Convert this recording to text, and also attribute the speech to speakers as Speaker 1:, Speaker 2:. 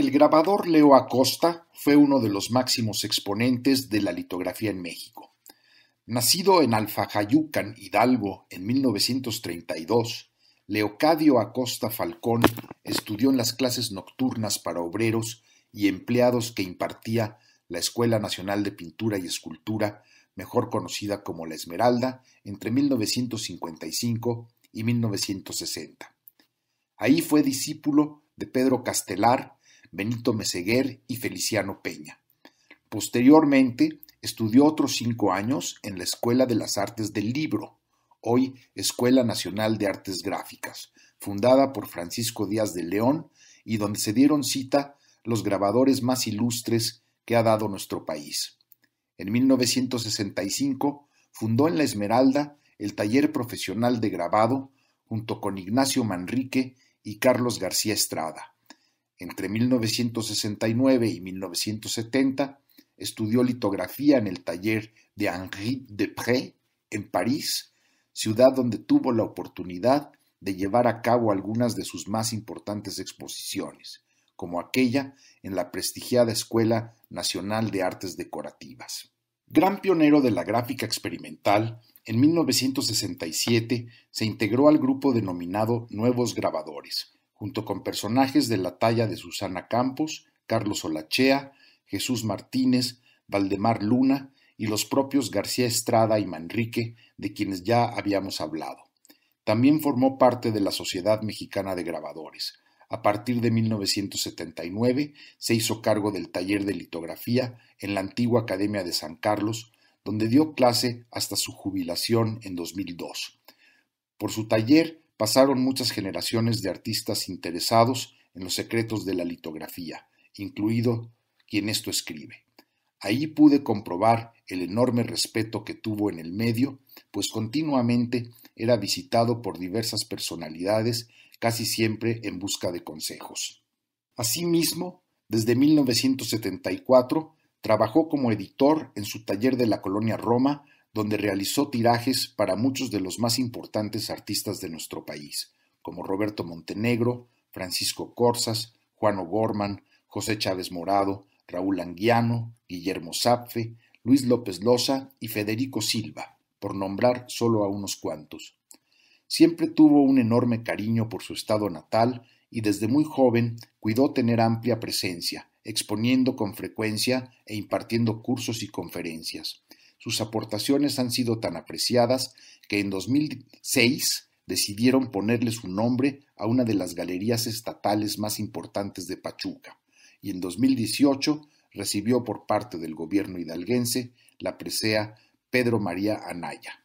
Speaker 1: El grabador Leo Acosta fue uno de los máximos exponentes de la litografía en México. Nacido en Alfajayucan, Hidalgo, en 1932, Leocadio Acosta Falcón estudió en las clases nocturnas para obreros y empleados que impartía la Escuela Nacional de Pintura y Escultura, mejor conocida como La Esmeralda, entre 1955 y 1960. Ahí fue discípulo de Pedro Castelar Benito Meseguer y Feliciano Peña. Posteriormente, estudió otros cinco años en la Escuela de las Artes del Libro, hoy Escuela Nacional de Artes Gráficas, fundada por Francisco Díaz de León y donde se dieron cita los grabadores más ilustres que ha dado nuestro país. En 1965 fundó en La Esmeralda el taller profesional de grabado junto con Ignacio Manrique y Carlos García Estrada. Entre 1969 y 1970 estudió litografía en el taller de Henri Pré en París, ciudad donde tuvo la oportunidad de llevar a cabo algunas de sus más importantes exposiciones, como aquella en la prestigiada Escuela Nacional de Artes Decorativas. Gran pionero de la gráfica experimental, en 1967 se integró al grupo denominado Nuevos Grabadores, junto con personajes de la talla de Susana Campos, Carlos Olachea, Jesús Martínez, Valdemar Luna y los propios García Estrada y Manrique, de quienes ya habíamos hablado. También formó parte de la Sociedad Mexicana de Grabadores. A partir de 1979 se hizo cargo del taller de litografía en la antigua Academia de San Carlos, donde dio clase hasta su jubilación en 2002. Por su taller pasaron muchas generaciones de artistas interesados en los secretos de la litografía, incluido quien esto escribe. Ahí pude comprobar el enorme respeto que tuvo en el medio, pues continuamente era visitado por diversas personalidades, casi siempre en busca de consejos. Asimismo, desde 1974 trabajó como editor en su taller de la colonia Roma donde realizó tirajes para muchos de los más importantes artistas de nuestro país, como Roberto Montenegro, Francisco Corsas, Juan O'Gorman, José Chávez Morado, Raúl Anguiano, Guillermo Zapfe, Luis López Loza y Federico Silva, por nombrar solo a unos cuantos. Siempre tuvo un enorme cariño por su estado natal y desde muy joven cuidó tener amplia presencia, exponiendo con frecuencia e impartiendo cursos y conferencias sus aportaciones han sido tan apreciadas que en 2006 decidieron ponerle su nombre a una de las galerías estatales más importantes de Pachuca y en 2018 recibió por parte del gobierno hidalguense la presea Pedro María Anaya.